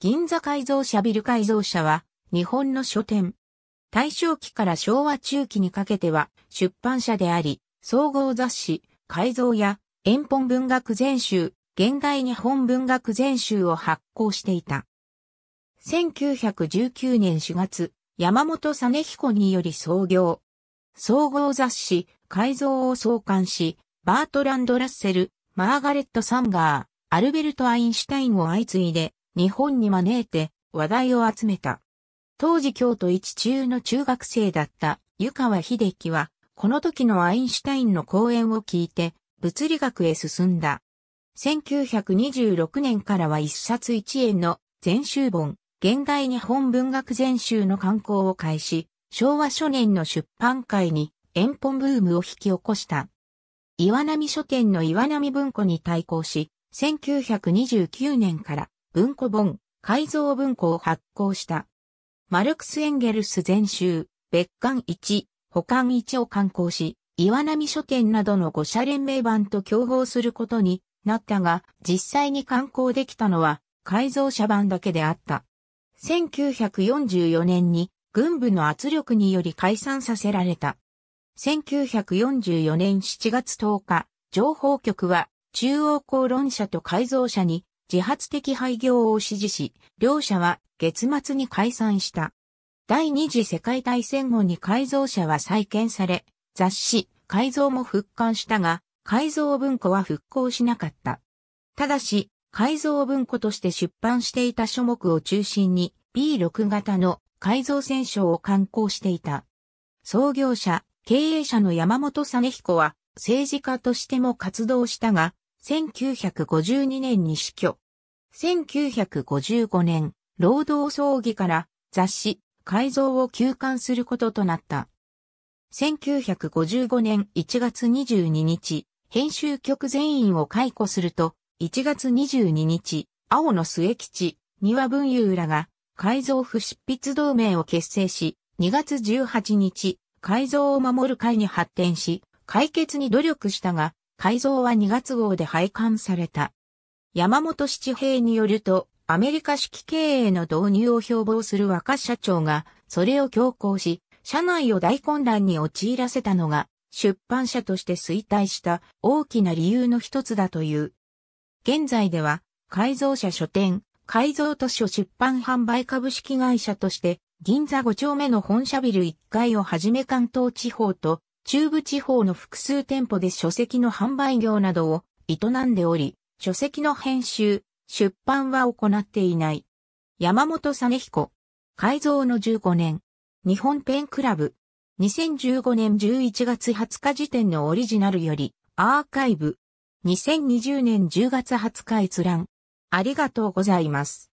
銀座改造車ビル改造車は日本の書店。大正期から昭和中期にかけては出版社であり、総合雑誌、改造や遠本文学全集、現代日本文学全集を発行していた。1919年4月、山本実彦により創業。総合雑誌、改造を創刊し、バートランド・ラッセル、マーガレット・サンガー、アルベルト・アインシュタインを相次いで日本に招いて話題を集めた。当時京都一中の中学生だった湯川秀樹は、この時のアインシュタインの講演を聞いて、物理学へ進んだ。1926年からは一冊一円の全集本、現代日本文学全集の刊行を開始、昭和初年の出版会に遠本ブームを引き起こした。岩波書店の岩波文庫に対抗し、1929年から文庫本、改造文庫を発行した。マルクス・エンゲルス全集、別館1、保管1を刊行し、岩波書店などの五社連盟版と競合することになったが、実際に刊行できたのは改造者版だけであった。1944年に軍部の圧力により解散させられた。1944年7月10日、情報局は中央公論者と改造者に自発的廃業を支持し、両社は月末に解散した。第二次世界大戦後に改造車は再建され、雑誌、改造も復刊したが、改造文庫は復興しなかった。ただし、改造文庫として出版していた書目を中心に B6 型の改造戦勝を刊行していた。創業者、経営者の山本実彦は政治家としても活動したが、1952年に死去。1955年、労働葬儀から雑誌、改造を休刊することとなった。1955年1月22日、編集局全員を解雇すると、1月22日、青の末吉、庭文雄らが、改造不執筆同盟を結成し、2月18日、改造を守る会に発展し、解決に努力したが、改造は2月号で廃刊された。山本七平によると、アメリカ式経営の導入を標榜する若社長が、それを強行し、社内を大混乱に陥らせたのが、出版社として衰退した大きな理由の一つだという。現在では、改造社書店、改造図書出版販売株式会社として、銀座5丁目の本社ビル1階をはじめ関東地方と中部地方の複数店舗で書籍の販売業などを営んでおり、書籍の編集、出版は行っていない。山本実彦。改造の15年。日本ペンクラブ。2015年11月20日時点のオリジナルより、アーカイブ。2020年10月20日閲覧。ありがとうございます。